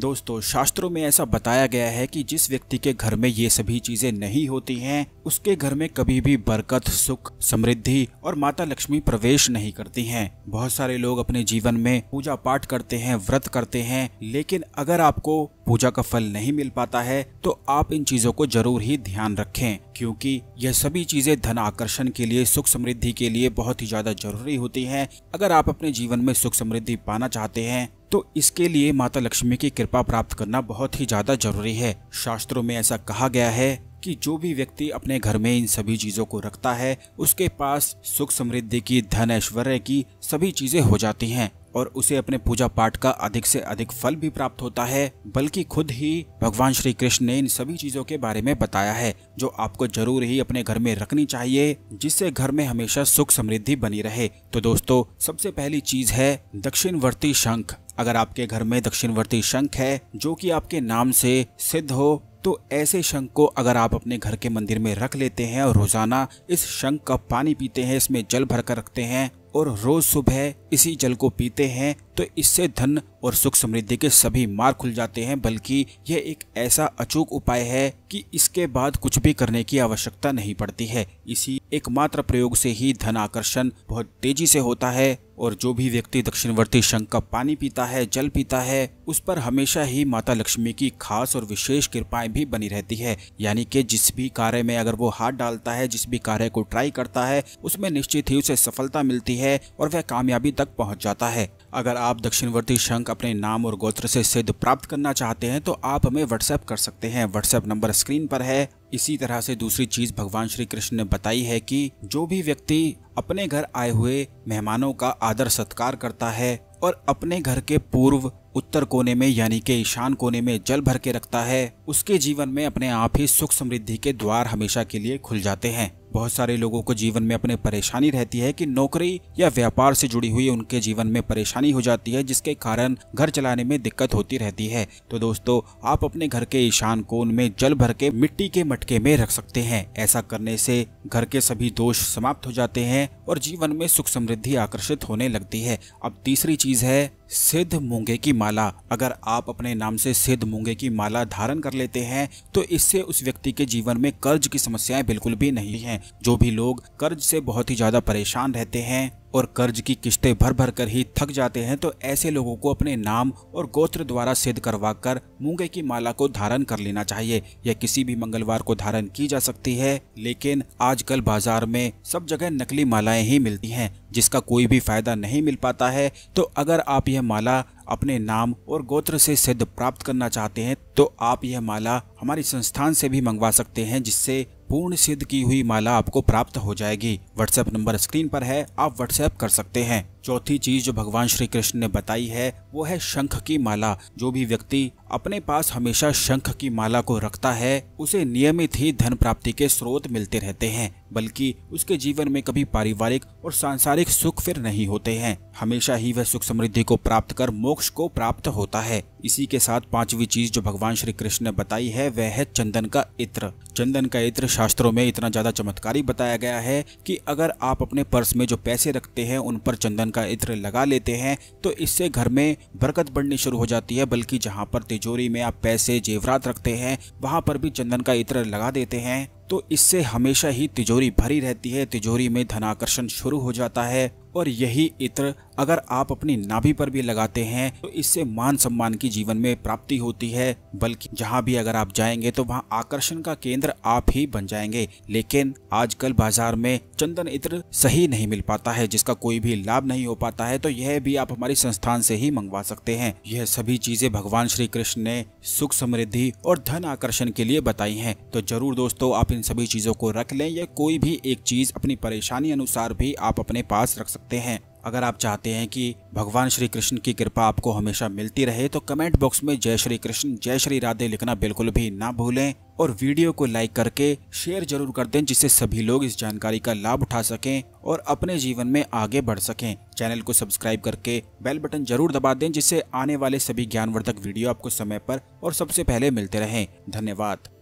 दोस्तों शास्त्रों में ऐसा बताया गया है कि जिस व्यक्ति के घर में ये सभी चीजें नहीं होती हैं उसके घर में कभी भी बरकत सुख समृद्धि और माता लक्ष्मी प्रवेश नहीं करती हैं बहुत सारे लोग अपने जीवन में पूजा पाठ करते हैं व्रत करते हैं लेकिन अगर आपको पूजा का फल नहीं मिल पाता है तो आप इन चीजों को जरूर ही ध्यान रखें क्योंकि यह सभी चीजें धन आकर्षण के लिए सुख समृद्धि के लिए बहुत ही ज्यादा जरूरी होती हैं अगर आप अपने जीवन में सुख समृद्धि पाना चाहते हैं तो इसके लिए माता लक्ष्मी की कृपा प्राप्त करना बहुत ही ज्यादा जरूरी है शास्त्रों में ऐसा कहा गया है कि जो भी व्यक्ति अपने घर में इन सभी चीजों को रखता है उसके पास सुख समृद्धि की धन ऐश्वर्य की सभी चीजें हो जाती हैं और उसे अपने पूजा पाठ का अधिक से अधिक फल भी प्राप्त होता है बल्कि खुद ही भगवान श्री कृष्ण ने इन सभी चीजों के बारे में बताया है जो आपको जरूर ही अपने घर में रखनी चाहिए जिससे घर में हमेशा सुख समृद्धि बनी रहे तो दोस्तों सबसे पहली चीज है दक्षिणवर्ती शंख अगर आपके घर में दक्षिणवर्ती शंख है जो कि आपके नाम से सिद्ध हो तो ऐसे शंख को अगर आप अपने घर के मंदिर में रख लेते हैं और रोजाना इस शंख का पानी पीते हैं इसमें जल भर कर रखते हैं और रोज सुबह इसी जल को पीते हैं तो इससे धन और सुख समृद्धि के सभी मार्ग खुल जाते हैं बल्कि यह एक ऐसा अचूक उपाय है कि इसके बाद कुछ भी करने की आवश्यकता नहीं पड़ती है इसी एकमात्र प्रयोग से ही धन आकर्षण बहुत तेजी से होता है और जो भी व्यक्ति दक्षिणवर्ती शंख का पानी पीता है जल पीता है उस पर हमेशा ही माता लक्ष्मी की खास और विशेष कृपाएं भी बनी रहती है यानी कि जिस भी कार्य में अगर वो हाथ डालता है जिस भी कार्य को ट्राई करता है उसमें निश्चित ही उसे सफलता मिलती है और वह कामयाबी तक पहुंच जाता है अगर आप दक्षिणवर्ती शंख अपने नाम और गोत्र से सिद्ध प्राप्त करना चाहते हैं तो आप हमें व्हाट्सएप कर सकते हैं व्हाट्सएप नंबर स्क्रीन पर है इसी तरह से दूसरी चीज भगवान श्री कृष्ण ने बताई है कि जो भी व्यक्ति अपने घर आए हुए मेहमानों का आदर सत्कार करता है और अपने घर के पूर्व उत्तर कोने में यानी के ईशान कोने में जल भर के रखता है उसके जीवन में अपने आप ही सुख समृद्धि के द्वार हमेशा के लिए खुल जाते हैं बहुत सारे लोगों को जीवन में अपने परेशानी रहती है कि नौकरी या व्यापार से जुड़ी हुई उनके जीवन में परेशानी हो जाती है जिसके कारण घर चलाने में दिक्कत होती रहती है तो दोस्तों आप अपने घर के ईशान कोण में जल भर के मिट्टी के मटके में रख सकते हैं ऐसा करने से घर के सभी दोष समाप्त हो जाते हैं और जीवन में सुख समृद्धि आकर्षित होने लगती है अब तीसरी चीज है सिद्ध मूंगे की माला अगर आप अपने नाम से सिद्ध मूंगे की माला धारण कर लेते हैं तो इससे उस व्यक्ति के जीवन में कर्ज की समस्याएं बिल्कुल भी नहीं हैं जो भी लोग कर्ज से बहुत ही ज़्यादा परेशान रहते हैं और कर्ज की किस्तें भर भर कर ही थक जाते हैं तो ऐसे लोगों को अपने नाम और गोत्र द्वारा सिद्ध करवा कर मूंगे की माला को धारण कर लेना चाहिए यह किसी भी मंगलवार को धारण की जा सकती है लेकिन आजकल बाजार में सब जगह नकली मालाएं ही मिलती हैं जिसका कोई भी फायदा नहीं मिल पाता है तो अगर आप यह माला अपने नाम और गोत्र से सिद्ध प्राप्त करना चाहते हैं तो आप यह माला हमारे संस्थान से भी मंगवा सकते हैं जिससे पूर्ण सिद्ध की हुई माला आपको प्राप्त हो जाएगी व्हाट्सएप नंबर स्क्रीन पर है आप व्हाट्सएप कर सकते हैं चौथी चीज जो भगवान श्री कृष्ण ने बताई है वो है शंख की माला जो भी व्यक्ति अपने पास हमेशा शंख की माला को रखता है उसे नियमित ही धन प्राप्ति के स्रोत मिलते रहते हैं बल्कि उसके जीवन में कभी पारिवारिक और सांसारिक सुख फिर नहीं होते हैं हमेशा ही वह सुख समृद्धि को प्राप्त कर मोक्ष को प्राप्त होता है इसी के साथ पांचवी चीज जो भगवान श्री कृष्ण ने बताई है वह है चंदन का इत्र चंदन का इत्र शास्त्रों में इतना ज्यादा चमत्कारी बताया गया है कि अगर आप अपने पर्स में जो पैसे रखते हैं उन पर चंदन चंदन का इत्र लगा लेते हैं तो इससे घर में बरकत बढ़नी शुरू हो जाती है बल्कि जहाँ पर तिजोरी में आप पैसे जेवरात रखते हैं वहाँ पर भी चंदन का इत्र लगा देते हैं तो इससे हमेशा ही तिजोरी भरी रहती है तिजोरी में धनाकर्षण शुरू हो जाता है और यही इत्र अगर आप अपनी नाभि पर भी लगाते हैं तो इससे मान सम्मान की जीवन में प्राप्ति होती है बल्कि जहाँ भी अगर आप जाएंगे तो वहाँ आकर्षण का केंद्र आप ही बन जाएंगे लेकिन आजकल बाजार में चंदन इत्र सही नहीं मिल पाता है जिसका कोई भी लाभ नहीं हो पाता है तो यह भी आप हमारे संस्थान से ही मंगवा सकते हैं यह सभी चीजें भगवान श्री कृष्ण ने सुख समृद्धि और धन आकर्षण के लिए बताई है तो जरूर दोस्तों आप इन सभी चीजों को रख लें या कोई भी एक चीज अपनी परेशानी अनुसार भी आप अपने पास रख सकते सकते हैं अगर आप चाहते हैं कि भगवान श्री कृष्ण की कृपा आपको हमेशा मिलती रहे तो कमेंट बॉक्स में जय श्री कृष्ण जय श्री राधे लिखना बिल्कुल भी ना भूलें और वीडियो को लाइक करके शेयर जरूर कर दें जिससे सभी लोग इस जानकारी का लाभ उठा सकें और अपने जीवन में आगे बढ़ सकें चैनल को सब्सक्राइब करके बेल बटन जरूर दबा दें जिससे आने वाले सभी ज्ञानवर्धक वीडियो आपको समय पर और सबसे पहले मिलते रहें धन्यवाद